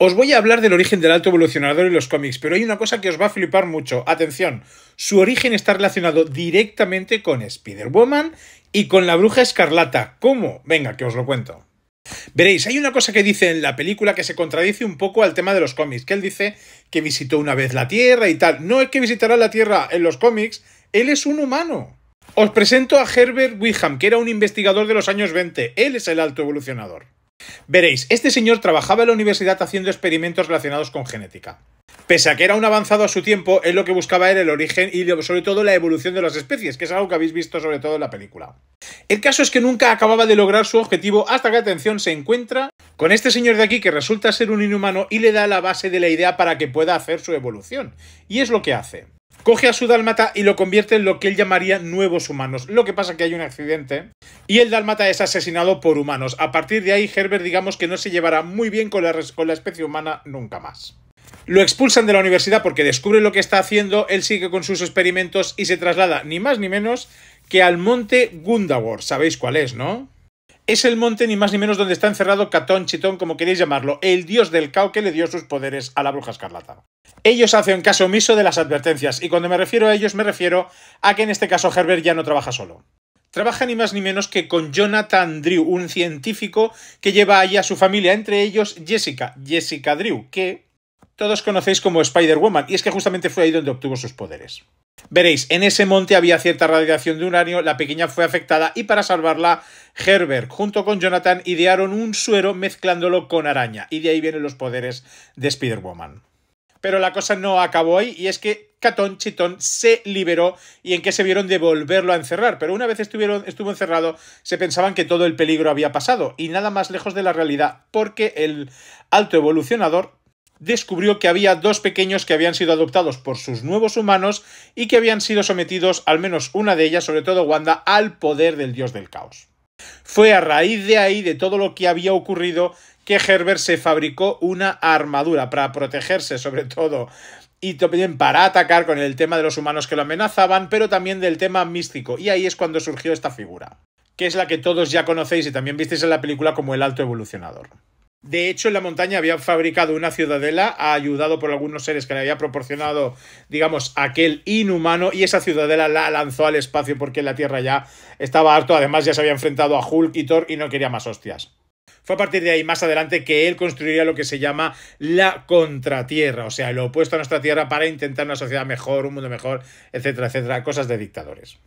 Os voy a hablar del origen del alto evolucionador en los cómics, pero hay una cosa que os va a flipar mucho. Atención, su origen está relacionado directamente con Spider-Woman y con la bruja escarlata. ¿Cómo? Venga, que os lo cuento. Veréis, hay una cosa que dice en la película que se contradice un poco al tema de los cómics, que él dice que visitó una vez la Tierra y tal. No es que visitará la Tierra en los cómics, él es un humano. Os presento a Herbert Wickham, que era un investigador de los años 20. Él es el alto evolucionador. Veréis, este señor trabajaba en la universidad haciendo experimentos relacionados con genética. Pese a que era un avanzado a su tiempo, él lo que buscaba era el origen y sobre todo la evolución de las especies, que es algo que habéis visto sobre todo en la película. El caso es que nunca acababa de lograr su objetivo hasta que, atención, se encuentra con este señor de aquí que resulta ser un inhumano y le da la base de la idea para que pueda hacer su evolución. Y es lo que hace. Coge a su dálmata y lo convierte en lo que él llamaría nuevos humanos. Lo que pasa es que hay un accidente y el dálmata es asesinado por humanos. A partir de ahí, Herbert digamos que no se llevará muy bien con la, especie humana nunca más. Lo expulsan de la universidad porque descubre lo que está haciendo, él sigue con sus experimentos y se traslada ni más ni menos que al monte Gundawar. ¿Sabéis cuál es, no? Es el monte ni más ni menos donde está encerrado Catón Chitón, como queréis llamarlo, el dios del caos que le dio sus poderes a la bruja escarlata. Ellos hacen caso omiso de las advertencias, y cuando me refiero a ellos me refiero a que en este caso Herbert ya no trabaja solo. Trabaja ni más ni menos que con Jonathan Drew, un científico que lleva allí a su familia, entre ellos Jessica, Jessica Drew, que, todos conocéis como Spider-Woman, y es que justamente fue ahí donde obtuvo sus poderes. Veréis, en ese monte había cierta radiación de un año, la pequeña fue afectada y para salvarla, Herbert junto con Jonathan idearon un suero mezclándolo con araña, y de ahí vienen los poderes de Spider-Woman. Pero la cosa no acabó ahí, y es que Catón Chitón se liberó y en que se vieron de volverlo a encerrar. Pero una vez estuvieron, estuvo encerrado, se pensaban que todo el peligro había pasado, y nada más lejos de la realidad, porque el alto evolucionador descubrió que había dos pequeños que habían sido adoptados por sus nuevos humanos y que habían sido sometidos, al menos una de ellas, sobre todo Wanda, al poder del dios del caos. Fue a raíz de ahí, de todo lo que había ocurrido, que Herbert se fabricó una armadura para protegerse sobre todo y también para atacar con el tema de los humanos que lo amenazaban, pero también del tema místico, y ahí es cuando surgió esta figura, que es la que todos ya conocéis y también visteis en la película como el alto evolucionador. De hecho, en la montaña había fabricado una ciudadela, ayudado por algunos seres que le había proporcionado, digamos, aquel inhumano, y esa ciudadela la lanzó al espacio porque la Tierra ya estaba harto, además ya se había enfrentado a Hulk y Thor y no quería más hostias. Fue a partir de ahí más adelante que él construiría lo que se llama la contratierra, o sea, lo opuesto a nuestra tierra para intentar una sociedad mejor, un mundo mejor, etcétera, etcétera, cosas de dictadores.